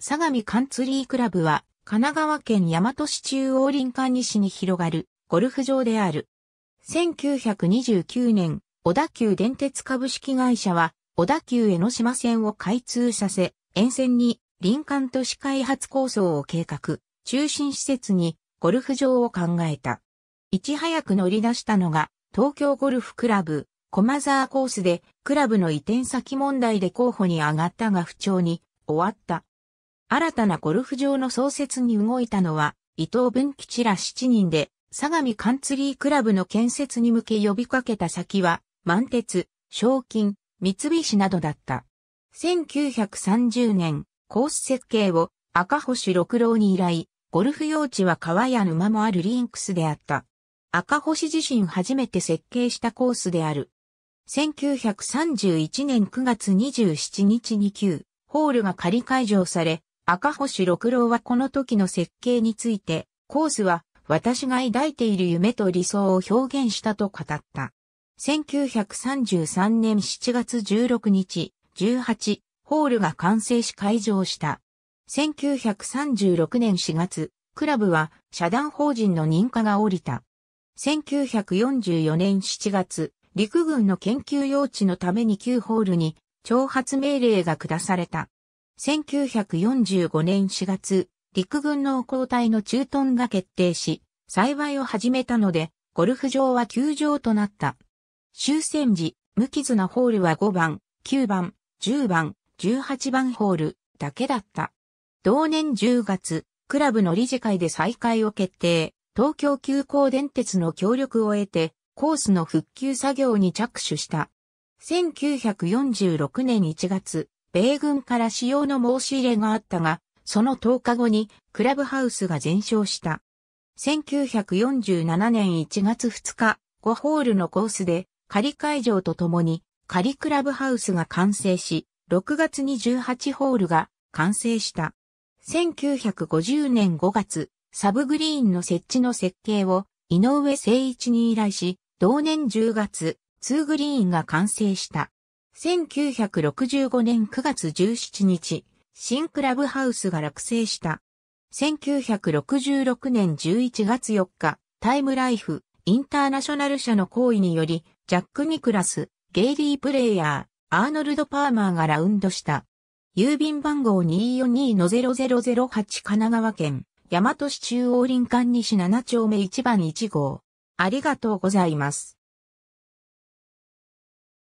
相模カンツリークラブは、神奈川県大和市中央林間西に広がるゴルフ場である。1929年、小田急電鉄株式会社は、小田急江ノ島線を開通させ、沿線に林間都市開発構想を計画、中心施設にゴルフ場を考えた。いち早く乗り出したのが、東京ゴルフクラブ、駒沢コースで、クラブの移転先問題で候補に上がったが不調に終わった。新たなゴルフ場の創設に動いたのは、伊藤文吉ら7人で、相模カンツリークラブの建設に向け呼びかけた先は、満鉄、賞金、三菱などだった。1930年、コース設計を赤星六郎に依頼、ゴルフ用地は川や沼もあるリンクスであった。赤星自身初めて設計したコースである。1931年9月27日に9、ホールが仮会場され、赤星六郎はこの時の設計について、コースは私が抱いている夢と理想を表現したと語った。1933年7月16日、18ホールが完成し開場した。1936年4月、クラブは社団法人の認可が下りた。1944年7月、陸軍の研究用地のために9ホールに挑発命令が下された。1945年4月、陸軍農工隊の駐屯が決定し、栽培を始めたので、ゴルフ場は休場となった。終戦時、無傷なホールは5番、9番、10番、18番ホールだけだった。同年10月、クラブの理事会で再開を決定、東京急行電鉄の協力を得て、コースの復旧作業に着手した。1946年1月、米軍から使用の申し入れがあったが、その10日後にクラブハウスが全焼した。1947年1月2日、5ホールのコースで仮会場とともに仮クラブハウスが完成し、6月に18ホールが完成した。1950年5月、サブグリーンの設置の設計を井上誠一に依頼し、同年10月、ツーグリーンが完成した。1965年9月17日、新クラブハウスが落成した。1966年11月4日、タイムライフ、インターナショナル社の行為により、ジャック・ニクラス、ゲイリー・プレイヤー、アーノルド・パーマーがラウンドした。郵便番号242-0008神奈川県、大和市中央林間西7丁目1番1号。ありがとうございます。